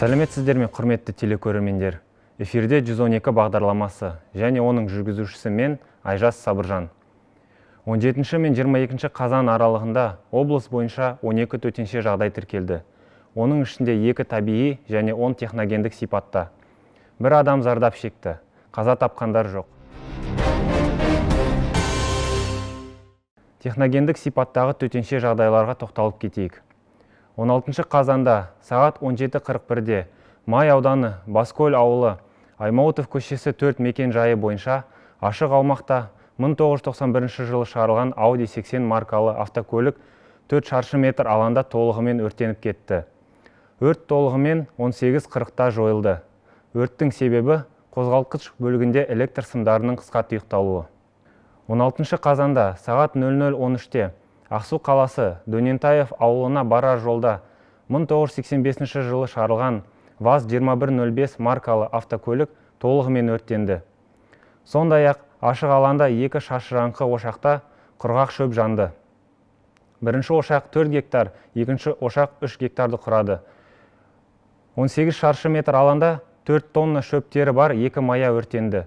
сәлеметсіздер ме құрметті телекөрермендер эфирде 112 бағдарламасы және оның жүргізушісі мен айжас сабыржан 17 мен 22 қазан аралығында облыс бойынша 12 төтенше жағдай тіркелді оның ішінде екі табиғи және 10 техногендік сипатта бір адам зардап шекті қаза тапқандар жоқ техногендік сипаттағы төтенше жағдайларға тоқталып кетейік 16 қазанда сағат 17.41-де Май ауданы Баскөл ауылы Аймаутов көшесі 4 мекен жайы бойынша ашық аумақта 1991 жылы шарылған Ауди 80 маркалы автокөлік 4 шаршы метр аланда толығымен өртеніп кетті. Өрт толығымен 18.40-та жойылды. Өрттің себебі қозғалқыш бөлігінде электр сымдарының қысқа тұйықталуы. 16 қазанда сағат 00.13-те Ақсу қаласы Дөнентаев ауылына барар жолда 1985 жылы шарылған ВАЗ-2105 маркалы автокөлік толығымен өрттенді. Сондай ақ ашық аланда екі шашыраңқы ошақта құрғақ шөп жанды. Бірінші ошақ 4 гектар, екінші ошақ 3 гектарды құрады. 18 шаршы метр аланда 4 тонна шөптері бар екі мая өртенді.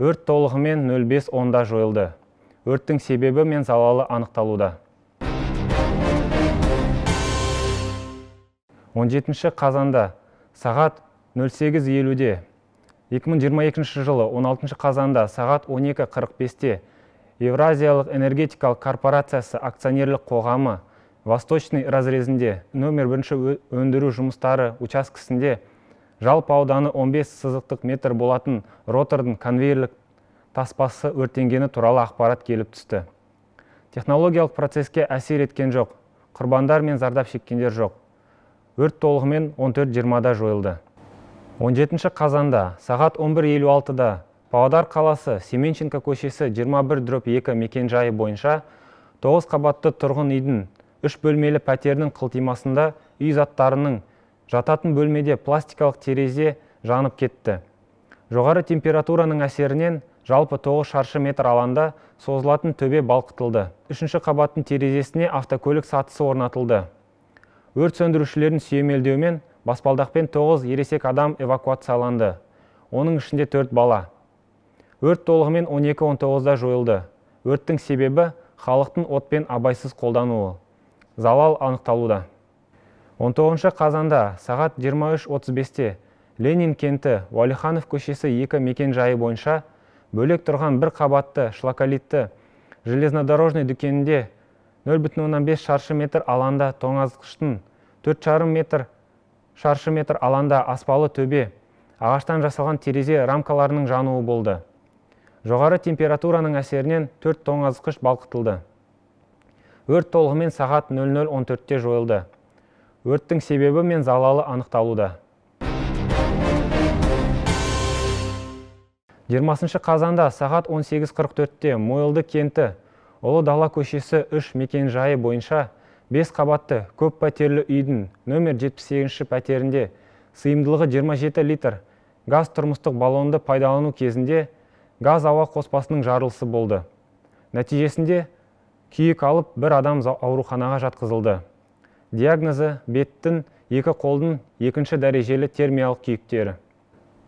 Өрт толығымен 05 онда жойылды. Өрттің себебі мен залалы анықталуда. 17 қазанда сағат 08.50-де 2022 жылы 16 қазанда сағат 12.45-те Евразиялық энергетикалық корпорациясы акционерлік қоғамы Восточный разрезінде нөмір бірінші өндіру жұмыстары учаскесінде жалпы ауданы 15 сызықтық метр болатын ротордың конвейерлік таспасы өртенгені туралы ақпарат келіп түсті. Технологиялық процеске әсер еткен жоқ, құрбандар мен зардап шеккендер жоқ өрт толығымен 14.20-да жойылды. 17 қазанда сағат 11.56-да Паудар қаласы Семенченко көшесі 21-2 жайы бойынша 9 қабатты тұрғын үйдің 3 бөлмелі пәтерінің қылтимасында үй заттарының жататын бөлмеде пластикалық терезе жанып кетті. Жоғары температураның әсерінен жалпы 9 шаршы метр аланда созылатын төбе балқытылды. Үшінші қабаттың терезесіне автокөлік сатысы орнатылды өрт сөндірушілердің сүйемелдеуімен баспалдақпен 9 ересек адам эвакуацияланды оның ішінде 4 бала өрт толығымен 12-19-да жойылды өрттің себебі халықтың отпен абайсыз қолдануы залал анықталуда 19 қазанда сағат 23.35-те Ленин кенті Валиханов көшесі екі мекен жайы бойынша бөлек тұрған бір қабатты шлаколитті железнодорожный дүкенінде 0,5 шаршы метр алаңда тоңазытқыштың 4,5 метр шаршы метр алаңда аспалы төбе ағаштан жасалған терезе рамкаларының жануы болды жоғары температураның әсерінен 4 тоңазытқыш балқытылды өрт толығымен сағат 00.14-те жойылды өрттің себебі мен залалы анықталуды. 20 қазанда сағат 18.44-те мойылды кенті олы дала көшесі үш жайы бойынша 5 қабатты көп пәтерлі үйдің нөмір 78 пәтерінде сыйымдылығы 27 литр газ тұрмыстық баллонды пайдалану кезінде газ ауа қоспасының жарылысы болды нәтижесінде күйік алып бір адам ауруханаға жатқызылды диагнозы беттің екі қолдың екінші дәрежелі термиялық күйіктері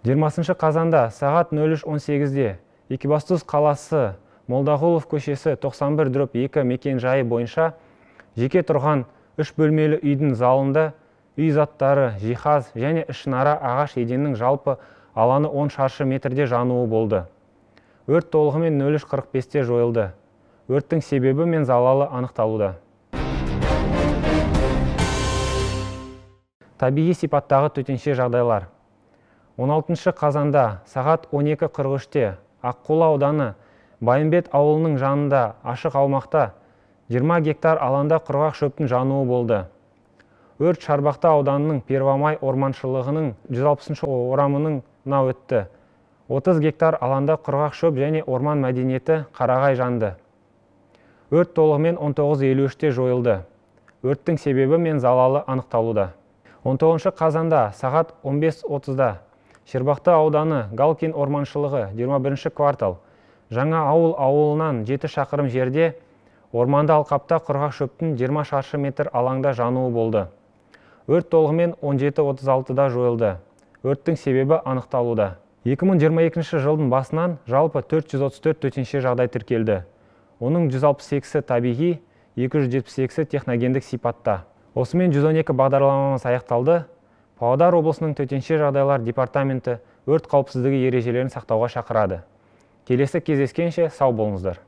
20 қазанда сағат 03.18-де Екібастұз қаласы молдағұлов көшесі 91 2 мекен жайы бойынша жеке тұрған үш бөлмелі үйдің залында үй заттары жиһаз және ішінара ағаш еденнің жалпы аланы 10 шаршы метрде жануы болды өрт толығымен 03.45-те жойылды өрттің себебі мен залалы анықталуда табиғи сипаттағы төтенше жағдайлар 16 қазанда сағат 12.43-те аққулы ауданы байымбет ауылының жанында ашық аумақта 20 гектар аланда құрғақ шөптің жануы болды өрт Шарбақта ауданының первамай орманшылығының 160 орамыныңна өтті 30 гектар аланда құрғақ шөп және орман мәдениеті қарағай жанды өрт толығымен 19.53-те жойылды өрттің себебі мен залалы анықталуда 19 қазанда сағат 15.30-да Шербақты ауданы Галкин орманшылығы 21 квартал жаңа ауыл ауылынан жеті шақырым жерде орманды алқапта құрғақ шөптің 20 шаршы метр алаңда жануы болды өрт толығымен 17.36-да жойылды өрттің себебі анықталуда 2022 жылдың басынан жалпы 434 төтенше жағдай тіркелді оның 168-і табиғи 278-і техногендік сипатта осымен 112 бағдарламамыз аяқталды павлодар облысының төтенше жағдайлар департаменті өрт қауіпсіздігі ережелерін сақтауға шақырады келесі кездескенше сау болыңыздар